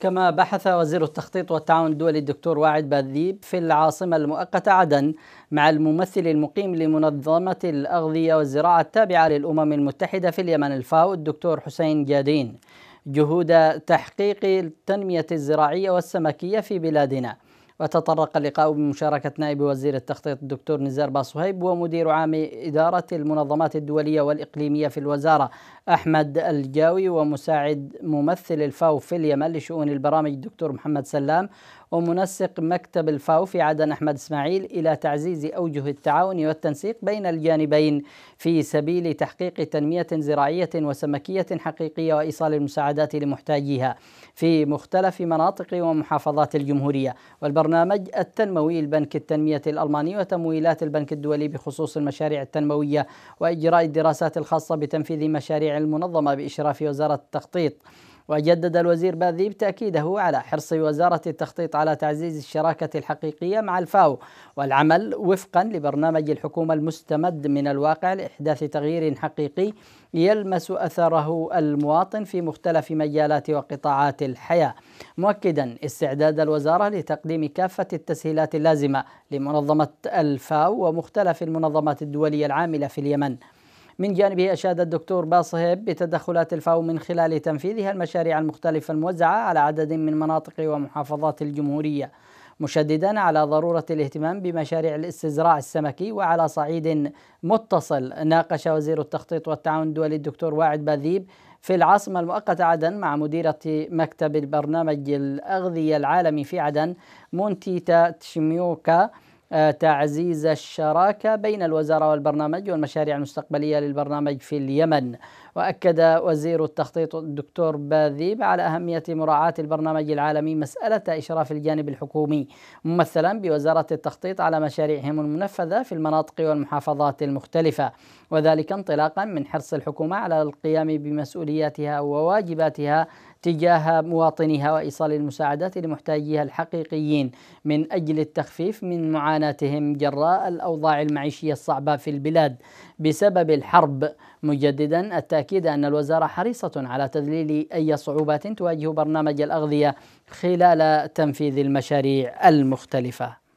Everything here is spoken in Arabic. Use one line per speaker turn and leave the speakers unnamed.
كما بحث وزير التخطيط والتعاون الدولي الدكتور واعد باذيب في العاصمة المؤقتة عدن مع الممثل المقيم لمنظمة الأغذية والزراعة التابعة للأمم المتحدة في اليمن الفاو الدكتور حسين جادين جهود تحقيق التنمية الزراعية والسمكية في بلادنا وتطرق اللقاء بمشاركة نائب وزير التخطيط الدكتور نزار باصهيب ومدير عام إدارة المنظمات الدولية والإقليمية في الوزارة أحمد الجاوي ومساعد ممثل الفاو في اليمن لشؤون البرامج الدكتور محمد سلام ومنسق مكتب الفاو في عدن أحمد إسماعيل إلى تعزيز أوجه التعاون والتنسيق بين الجانبين في سبيل تحقيق تنمية زراعية وسمكية حقيقية وإيصال المساعدات لمحتاجيها في مختلف مناطق ومحافظات الجمهورية والبر برنامج التنموي البنك التنمية الألماني وتمويلات البنك الدولي بخصوص المشاريع التنموية وإجراء الدراسات الخاصة بتنفيذ مشاريع المنظمة بإشراف وزارة التخطيط وجدد الوزير باذيب تأكيده على حرص وزارة التخطيط على تعزيز الشراكة الحقيقية مع الفاو والعمل وفقا لبرنامج الحكومة المستمد من الواقع لإحداث تغيير حقيقي يلمس أثره المواطن في مختلف مجالات وقطاعات الحياة مؤكدا استعداد الوزارة لتقديم كافة التسهيلات اللازمة لمنظمة الفاو ومختلف المنظمات الدولية العاملة في اليمن من جانبه أشاد الدكتور باصهيب بتدخلات الفاو من خلال تنفيذها المشاريع المختلفة الموزعة على عدد من مناطق ومحافظات الجمهورية مشددا على ضرورة الاهتمام بمشاريع الاستزراع السمكي وعلى صعيد متصل ناقش وزير التخطيط والتعاون الدولي الدكتور واعد باذيب في العاصمة المؤقتة عدن مع مديرة مكتب البرنامج الأغذية العالمي في عدن مونتيتا تشميوكا تعزيز الشراكة بين الوزارة والبرنامج والمشاريع المستقبلية للبرنامج في اليمن وأكد وزير التخطيط الدكتور باذيب على أهمية مراعاة البرنامج العالمي مسألة إشراف الجانب الحكومي ممثلا بوزارة التخطيط على مشاريعهم المنفذة في المناطق والمحافظات المختلفة وذلك انطلاقا من حرص الحكومة على القيام بمسؤولياتها وواجباتها تجاه مواطنيها وإيصال المساعدات لمحتاجيها الحقيقيين من أجل التخفيف من معاناة معاناتهم جراء الأوضاع المعيشية الصعبة في البلاد بسبب الحرب مجددا التأكيد أن الوزارة حريصة على تذليل أي صعوبات تواجه برنامج الأغذية خلال تنفيذ المشاريع المختلفة